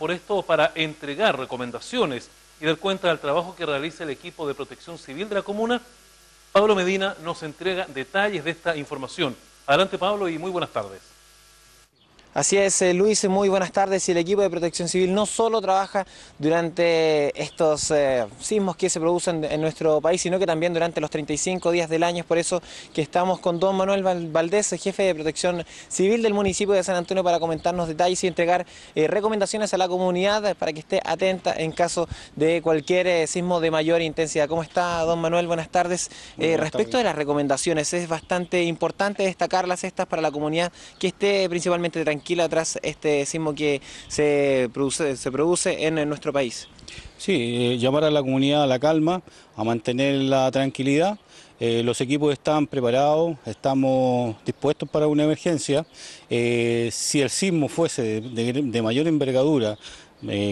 por esto para entregar recomendaciones y dar cuenta del trabajo que realiza el equipo de protección civil de la comuna, Pablo Medina nos entrega detalles de esta información. Adelante Pablo y muy buenas tardes. Así es, eh, Luis, muy buenas tardes. Y el equipo de Protección Civil no solo trabaja durante estos eh, sismos que se producen en nuestro país, sino que también durante los 35 días del año. Es por eso que estamos con don Manuel Valdés, jefe de Protección Civil del municipio de San Antonio, para comentarnos detalles y entregar eh, recomendaciones a la comunidad para que esté atenta en caso de cualquier sismo de mayor intensidad. ¿Cómo está, don Manuel? Buenas tardes. respecto a de las recomendaciones, es bastante importante destacarlas estas para la comunidad que esté principalmente tranquila tranquila tras este sismo que se produce, se produce en nuestro país. Sí, eh, llamar a la comunidad a la calma, a mantener la tranquilidad. Eh, los equipos están preparados, estamos dispuestos para una emergencia. Eh, si el sismo fuese de, mayor envergadura,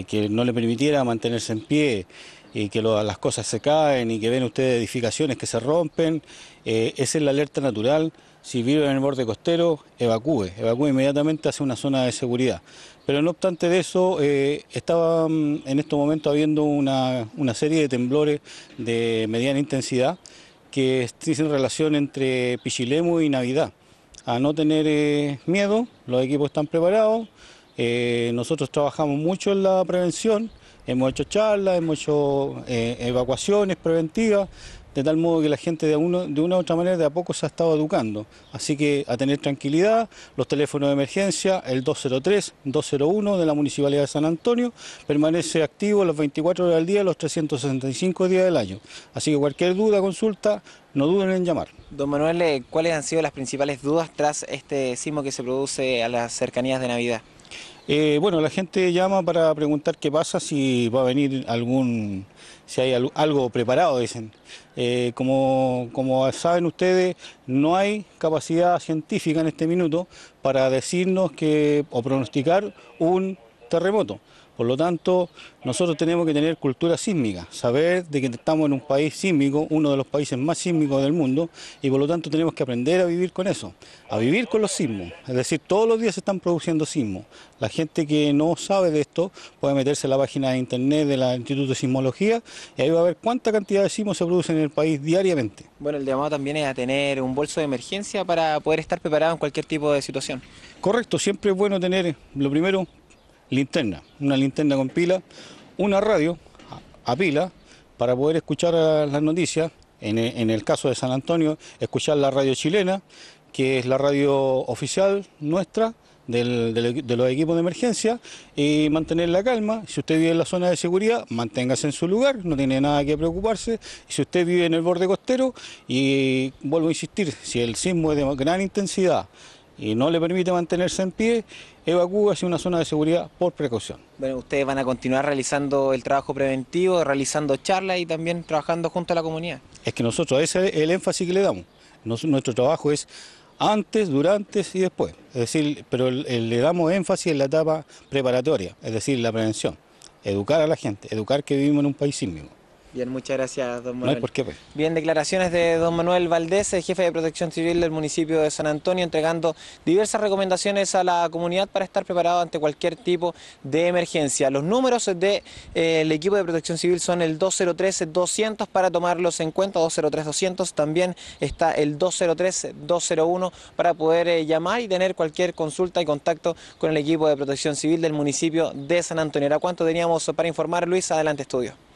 que no le permitiera mantenerse en pie, y que las cosas se caen y que ven ustedes edificaciones que se rompen. Eh, esa es la alerta natural. Si vive en el borde costero, evacúe, evacúe inmediatamente hacia una zona de seguridad. Pero no obstante de eso, eh, estaba mm, en estos momentos habiendo una, serie de temblores de mediana intensidad que tienen relación entre Pichilemu y Navidad. A no tener eh, miedo, los equipos están preparados, nosotros trabajamos mucho en la prevención, Hemos hecho charlas, hemos hecho eh, evacuaciones preventivas, de tal modo que la gente de, de una u otra manera de a poco se ha estado educando. Así que a tener tranquilidad, los teléfonos de emergencia, el 203, 201 de la Municipalidad de San Antonio, permanece activo las 24 horas del día, los 365 días del año. Así que cualquier duda, consulta, no duden en llamar. Don Manuel, eh, ¿cuáles han sido las principales dudas tras este sismo que se produce a las cercanías de Navidad? Eh, bueno, la gente llama para preguntar qué pasa, si va a venir algún, si hay algo preparado, dicen. Eh, como, como saben ustedes, no hay capacidad científica en este minuto para decirnos que o pronosticar un terremoto. Por lo tanto, nosotros tenemos que tener cultura sísmica, saber de que estamos en un país sísmico, uno de los países más sísmicos del mundo, y por lo tanto tenemos que aprender a vivir con eso, a vivir con los sismos. Es decir, todos los días se están produciendo sismos. La gente que no sabe de esto puede meterse a la página de internet del Instituto de Sismología y ahí va a ver cuánta cantidad de sismos se produce en el país diariamente. Bueno, el llamado también es a tener un bolso de emergencia para poder estar preparado en cualquier tipo de situación. Correcto, siempre es bueno tener, lo primero, linterna, una linterna con pila, una radio a pila para poder escuchar las noticias, e, en el caso de San Antonio, escuchar la radio chilena, que es la radio oficial nuestra, de los equipos de emergencia y mantener la calma. Si usted vive en la zona de seguridad, manténgase en su lugar, no tiene nada que preocuparse. si usted vive en el borde costero, y vuelvo a insistir, si el sismo es de gran intensidad, y no le permite mantenerse en pie, evacúa hacia una zona de seguridad por precaución. Bueno, ustedes van a continuar realizando el trabajo preventivo, realizando charlas y también trabajando junto a la comunidad. Es que nosotros, ese es el énfasis que le damos. nuestro trabajo es antes, durante y después. Es decir, pero le damos énfasis en la etapa preparatoria, es decir, la prevención. Educar a la gente, educar que vivimos en un país sísmico. Bien, muchas gracias, don Manuel. por qué, pues. Bien, declaraciones de don Manuel Valdés, jefe de Protección Civil del municipio de San Antonio, entregando diversas recomendaciones a la comunidad para estar preparado ante cualquier tipo de emergencia. Los números del eh, equipo de Protección Civil son el 203-200 para tomarlos en cuenta, 203-200, también está el 203-201 para poder eh, llamar y tener cualquier consulta y contacto con el equipo de Protección Civil del municipio de San Antonio. ¿A cuánto teníamos para informar, Luis? Adelante, estudio.